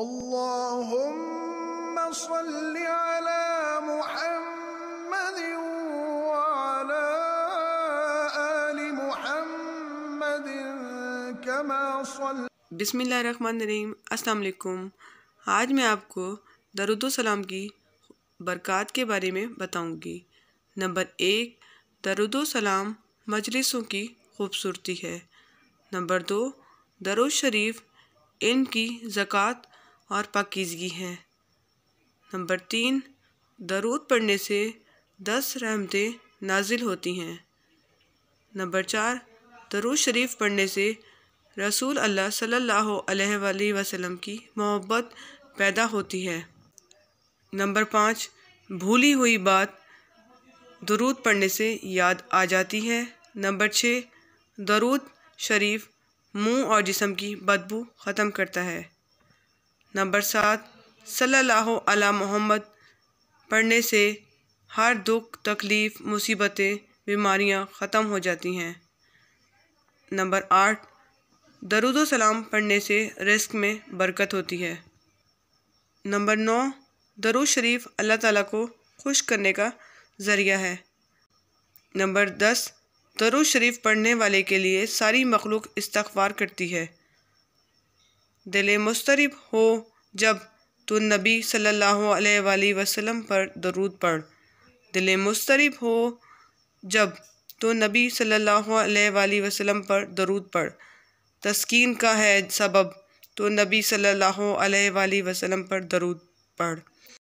اللهم صل صل على محمد محمد وعلى آل كما بسم اللہ الرحمن الرحیم السلام علیکم آج میں آپ کو درود و سلام کی برکات کے بارے میں بتاؤں گی نمبر ایک درود و سلام مجلسوں کی خوبصورتی ہے نمبر دو درود شریف ان کی زکوٰۃ اور پاکیزگی ہیں نمبر تین درود پڑھنے سے دس رحمتیں نازل ہوتی ہیں نمبر چار درود شریف پڑھنے سے رسول اللہ صلی اللہ علیہ وآلہ وسلم کی محبت پیدا ہوتی ہے نمبر پانچ بھولی ہوئی بات درود پڑھنے سے یاد آ جاتی ہے نمبر چھ درود شریف منہ اور جسم کی بدبو ختم کرتا ہے نمبر سات صلی اللہ علیہ محمد پڑھنے سے ہر دکھ تکلیف مصیبتیں بیماریاں ختم ہو جاتی ہیں نمبر آٹھ درود و سلام پڑھنے سے رزق میں برکت ہوتی ہے نمبر نو درود شریف اللہ تعالیٰ کو خوش کرنے کا ذریعہ ہے نمبر دس درود شریف پڑھنے والے کے لیے ساری مخلوق استغفار کرتی ہے دل مسترب ہو جب تو نبی صلی اللہ علیہ وآلہ وسلم پر درود پڑھ دل مسترب ہو جب تو نبی صلی اللہ علیہ وآلہ وسلم پر درود پڑھ تسکین کا ہے سبب تو نبی صلی اللہ علیہ وآلہ وسلم پر درود پڑھ